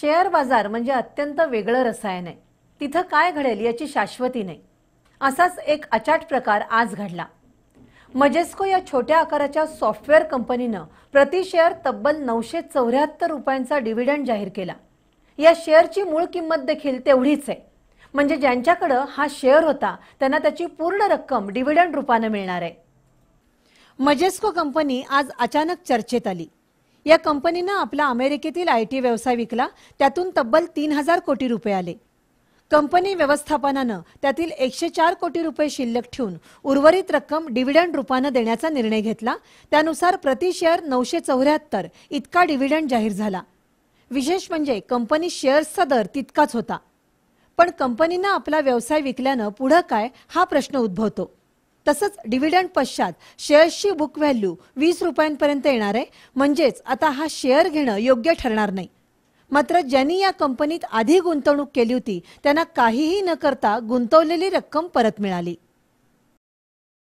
share बाजार म्हणजे अत्यंत वेगळं रसायन आहे तिथं काय घडेल याची शाश्वती नाही असाच एक अचाट प्रकार आज घडला मजेस्को या छोट्या आकाराच्या सॉफ्टवेअर कंपनीनं प्रति शेअर तब्बल नऊशे चौऱ्याहत्तर रुपयांचा डिव्हिडंड जाहीर केला या शेअरची मूळ किंमत देखील तेवढीच आहे म्हणजे ज्यांच्याकडं हा शेअर होता त्यांना त्याची पूर्ण रक्कम डिव्हिडंड रूपानं मिळणार आहे मजेस्को कंपनी आज अचानक चर्चेत आली या कंपनीनं आपला अमेरिकेतील आय टी व्यवसाय विकला त्यातून तब्बल तीन हजार कोटी रुपये आले कंपनी व्यवस्थापनानं त्यातील एकशे चार कोटी रुपये शिल्लक ठेवून उर्वरित रक्कम डिव्हिडंड रुपानं देण्याचा निर्णय घेतला त्यानुसार प्रति शेअर नऊशे चौऱ्याहत्तर इतका डिव्हिडंड जाहीर झाला विशेष म्हणजे कंपनी शेअर्सचा दर तितकाच होता पण कंपनीनं आपला व्यवसाय विकल्यानं पुढं काय हा प्रश्न उद्भवतो तसंच डिव्हिडंड पश्चात शेअर्सची बुक व्हॅल्यू वीस रुपयांपर्यंत येणार आहे म्हणजेच आता हा शेअर घेणं योग्य ठरणार नाही मात्र ज्यांनी या कंपनीत आधी गुंतवणूक केली होती त्यांना काहीही न करता गुंतवलेली रक्कम परत मिळाली